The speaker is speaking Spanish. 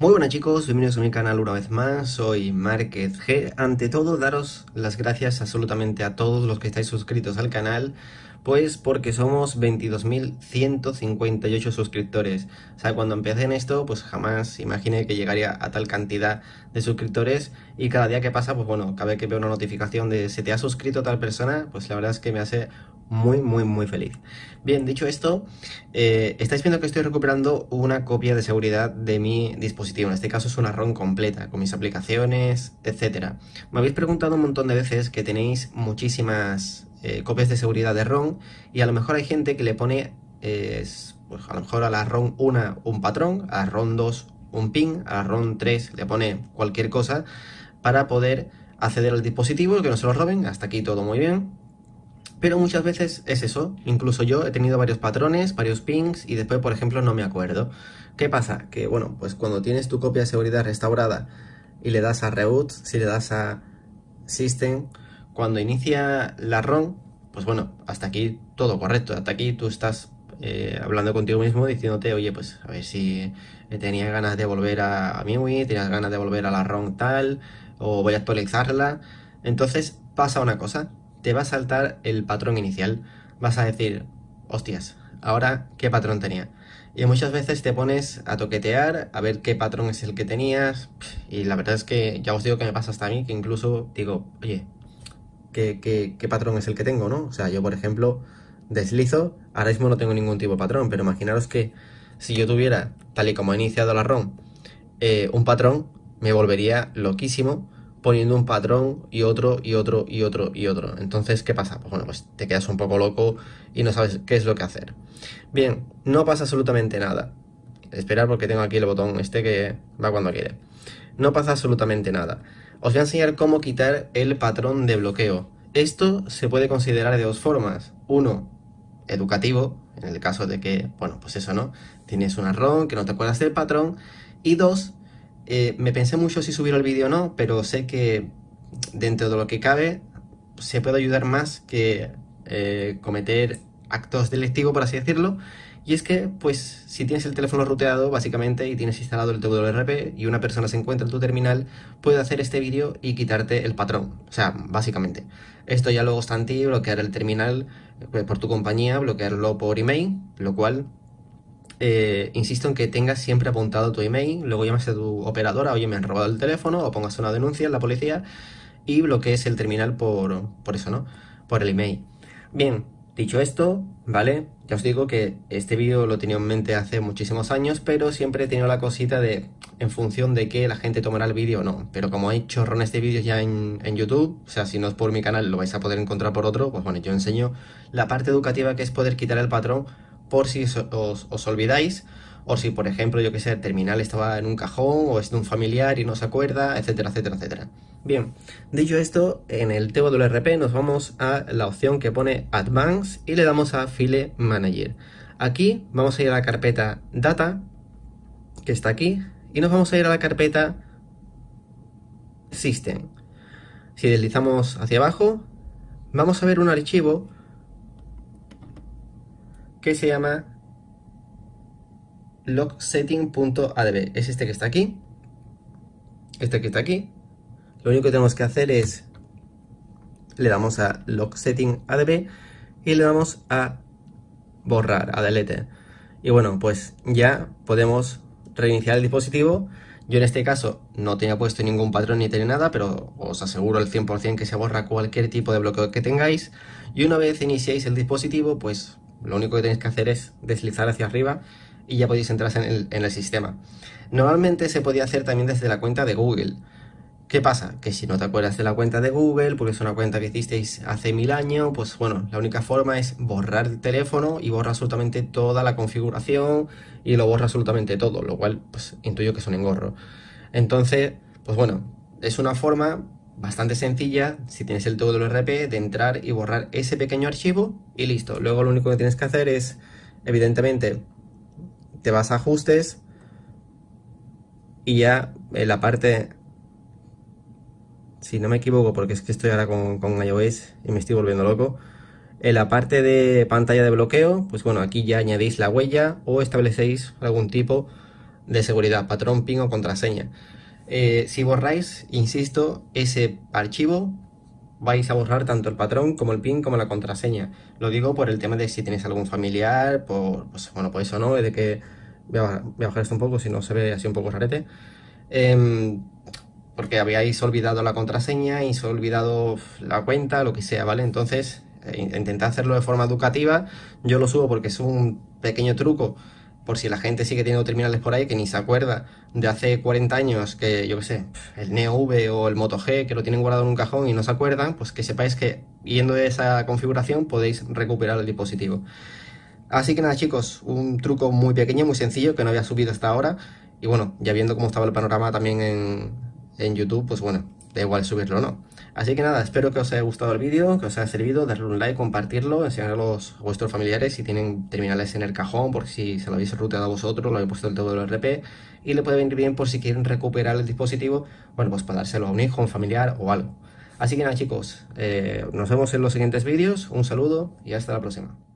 Muy buenas chicos, bienvenidos a mi canal una vez más, soy Márquez G. Ante todo, daros las gracias absolutamente a todos los que estáis suscritos al canal pues porque somos 22.158 suscriptores. O sea, cuando empecé en esto, pues jamás imaginé que llegaría a tal cantidad de suscriptores. Y cada día que pasa, pues bueno, cada vez que veo una notificación de se te ha suscrito tal persona, pues la verdad es que me hace muy, muy, muy feliz. Bien, dicho esto, eh, estáis viendo que estoy recuperando una copia de seguridad de mi dispositivo. En este caso es una ROM completa, con mis aplicaciones, etc. Me habéis preguntado un montón de veces que tenéis muchísimas eh, copias de seguridad de ROM y a lo mejor hay gente que le pone, eh, pues, a lo mejor a la ROM 1 un patrón, a la ROM 2 un ping a la ROM 3 le pone cualquier cosa para poder acceder al dispositivo que no se lo roben, hasta aquí todo muy bien. Pero muchas veces es eso, incluso yo he tenido varios patrones, varios pings y después por ejemplo no me acuerdo. ¿Qué pasa? Que bueno, pues cuando tienes tu copia de seguridad restaurada y le das a Reboot, si le das a System, cuando inicia la ROM, pues bueno, hasta aquí todo correcto, hasta aquí tú estás eh, hablando contigo mismo diciéndote, oye, pues a ver si eh, tenía ganas de volver a, a MIUI, tenías ganas de volver a la ROM tal, o voy a actualizarla. Entonces pasa una cosa, te va a saltar el patrón inicial, vas a decir, hostias, ahora qué patrón tenía. Y muchas veces te pones a toquetear, a ver qué patrón es el que tenías, y la verdad es que ya os digo que me pasa hasta a mí, que incluso digo, oye, qué, patrón es el que tengo, ¿no? O sea, yo, por ejemplo, deslizo, ahora mismo no tengo ningún tipo de patrón, pero imaginaros que si yo tuviera, tal y como he iniciado la ROM, eh, un patrón, me volvería loquísimo poniendo un patrón y otro y otro y otro y otro. Entonces, ¿qué pasa? Pues bueno, pues te quedas un poco loco y no sabes qué es lo que hacer. Bien, no pasa absolutamente nada. Esperar porque tengo aquí el botón este que va cuando quiere. No pasa absolutamente nada. Os voy a enseñar cómo quitar el patrón de bloqueo. Esto se puede considerar de dos formas. Uno, educativo, en el caso de que, bueno, pues eso, ¿no? Tienes una ROM que no te acuerdas del patrón. Y dos, eh, me pensé mucho si subir el vídeo o no, pero sé que dentro de lo que cabe se puede ayudar más que eh, cometer actos delictivos, por así decirlo. Y es que, pues, si tienes el teléfono ruteado, básicamente, y tienes instalado el WRP y una persona se encuentra en tu terminal, puede hacer este vídeo y quitarte el patrón. O sea, básicamente. Esto ya luego está en ti, bloquear el terminal eh, por tu compañía, bloquearlo por email, lo cual eh, insisto en que tengas siempre apuntado tu email, luego llamas a tu operadora, oye, me han robado el teléfono, o pongas una denuncia en la policía y bloquees el terminal por, por eso, ¿no? Por el email. Bien, Dicho esto, ¿vale? Ya os digo que este vídeo lo tenía en mente hace muchísimos años, pero siempre he tenido la cosita de en función de que la gente tomará el vídeo o no. Pero como hay chorrones de vídeos ya en, YouTube, o sea, si no es por mi canal lo vais a poder encontrar por otro, pues bueno, yo enseño la parte educativa que es poder quitar el patrón por si os, os olvidáis o si, por ejemplo, yo que sé, el terminal estaba en un cajón o es de un familiar y no se acuerda, etcétera, etcétera, etcétera. Bien, dicho esto, en el TWRP nos vamos a la opción que pone Advanced y le damos a File Manager. Aquí vamos a ir a la carpeta Data, que está aquí, y nos vamos a ir a la carpeta System. Si deslizamos hacia abajo, vamos a ver un archivo que se llama logsetting.adb. Es este que está aquí. Este que está aquí. Lo único que tenemos que hacer es... Le damos a logsetting.adb y le damos a borrar, a delete. Y bueno, pues ya podemos reiniciar el dispositivo. Yo en este caso no tenía puesto ningún patrón ni tenía nada, pero os aseguro al 100% que se borra cualquier tipo de bloqueo que tengáis. Y una vez iniciáis el dispositivo, pues lo único que tenéis que hacer es deslizar hacia arriba y ya podéis entrar en el, sistema. Normalmente se podía hacer también desde la cuenta de Google. ¿Qué pasa? Que si no te acuerdas de la cuenta de Google, porque es una cuenta que hicisteis hace mil años, pues bueno, la única forma es borrar el teléfono y borrar absolutamente toda la configuración y lo borra absolutamente todo, lo cual pues intuyo que es un engorro. Entonces, pues bueno, es una forma bastante sencilla, si tienes el todo del RP, de entrar y borrar ese pequeño archivo y listo. Luego lo único que tienes que hacer es, evidentemente, te vas a ajustes y ya en eh, la parte, si no me equivoco, porque es que estoy ahora con, iOS y me estoy volviendo loco, en la parte de pantalla de bloqueo, pues bueno, aquí ya añadís la huella o establecéis algún tipo de seguridad, patrón, pin o contraseña. Eh, si borráis, insisto, ese archivo vais a borrar tanto el patrón como el PIN como la contraseña. Lo digo por el tema de si tenéis algún familiar, por, pues, bueno, por eso no, de que voy a, bajar, esto un poco, si no se ve así un poco rarete. Em, porque habíais olvidado la contraseña, y olvidado la cuenta, lo que sea, ¿vale? Entonces, eh, intentad hacerlo de forma educativa. Yo lo subo porque es un pequeño truco por si la gente sigue teniendo terminales por ahí que ni se acuerda de hace 40 años que, yo qué sé, el Neo V o el Moto G que lo tienen guardado en un cajón y no se acuerdan, pues que sepáis que yendo de esa configuración podéis recuperar el dispositivo. Así que nada chicos, un truco muy pequeño, muy sencillo que no había subido hasta ahora y bueno, ya viendo cómo estaba el panorama también en, en YouTube, pues bueno, da igual subirlo o no. Así que nada, espero que os haya gustado el vídeo, que os haya servido, darle un like, compartirlo, enseñarlo a vuestros familiares si tienen terminales en el cajón, por si se lo habéis ruteado a vosotros, lo habéis puesto en el RP. y le puede venir bien por si quieren recuperar el dispositivo, bueno, pues para dárselo a un hijo, un familiar o algo. Así que nada chicos, eh, nos vemos en los siguientes vídeos, un saludo y hasta la próxima.